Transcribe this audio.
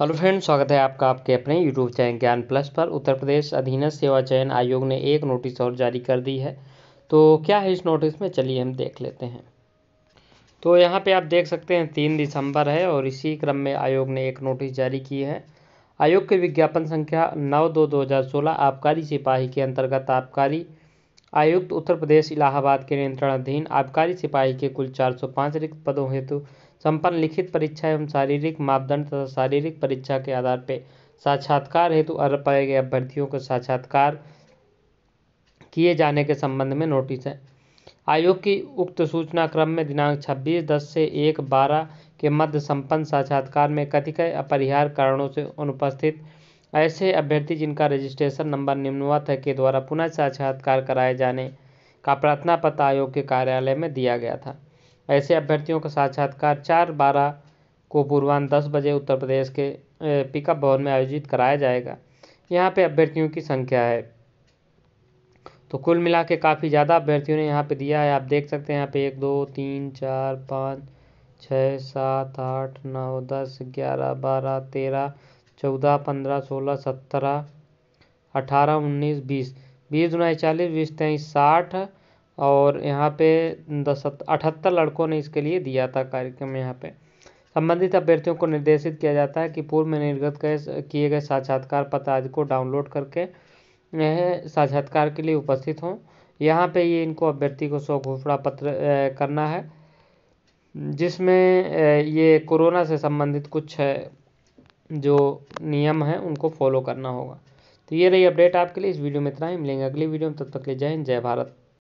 hello friend स्वागत है आपका आपके अपने यूट्यूब चैनल ज्ञान प्लस पर उत्तर प्रदेश अधीनस्थ सेवा चयन आयोग ने एक नोटिस और जारी कर दी है तो क्या है इस नोटिस में चलिए हम देख लेते हैं तो यहाँ पे आप देख सकते हैं तीन दिसंबर है और इसी क्रम में आयोग ने एक नोटिस जारी की है आयोग के विज्ञापन संख्या नौ दो दो हज़ार सोलह आबकारी सिपाही के अंतर्गत आबकारी आयुक्त उत्तर प्रदेश इलाहाबाद के नियंत्रणाधीन आबकारी सिपाही के कुल चार सौ पाँच रिक्त पदों हेतु तो संपन्न लिखित परीक्षा एवं शारीरिक मापदंड तथा शारीरिक परीक्षा के आधार पर साक्षात्कार हेतु अर्ह पाए गए अभ्यर्थियों को साक्षात्कार किए जाने के संबंध में नोटिस है आयोग की उक्त सूचना क्रम में दिनांक 26 दस से एक बारह के मध्य संपन्न साक्षात्कार में कतिपय अपरिहार्य कारणों से अनुपस्थित ऐसे अभ्यर्थी जिनका रजिस्ट्रेशन नंबर निम्नवत है के द्वारा पुनः साक्षात्कार कराए जाने का प्रार्थना पत्र आयोग के कार्यालय में दिया गया था ऐसे अभ्यर्थियों का साक्षात्कार चार बारह को पूर्वान्ह दस बजे उत्तर प्रदेश के पिकअप भवन में आयोजित कराया जाएगा यहाँ पे अभ्यर्थियों की संख्या है तो कुल मिला के काफ़ी ज़्यादा अभ्यर्थियों ने यहाँ पे दिया है आप देख सकते हैं यहाँ पे एक दो तीन चार पाँच छः सात आठ नौ दस ग्यारह बारह तेरह चौदह पंद्रह सोलह सत्रह अठारह उन्नीस बीस बीस दुनाई चालीस बीस तेईस साठ और यहाँ पे दस अठहत्तर लड़कों ने इसके लिए दिया था कार्यक्रम यहाँ पे संबंधित अभ्यर्थियों को निर्देशित किया जाता है कि पूर्व में निर्गत गए किए गए साक्षात्कार पत्र आदि को डाउनलोड करके यह साक्षात्कार के लिए उपस्थित हों यहाँ पे ये इनको अभ्यर्थी को सौ घोषणा पत्र करना है जिसमें ये कोरोना से संबंधित कुछ जो नियम हैं उनको फॉलो करना होगा तो ये रही अपडेट आपके लिए इस वीडियो में इतना ही मिलेंगे अगली वीडियो में तब तक ले जय हिंद जय भारत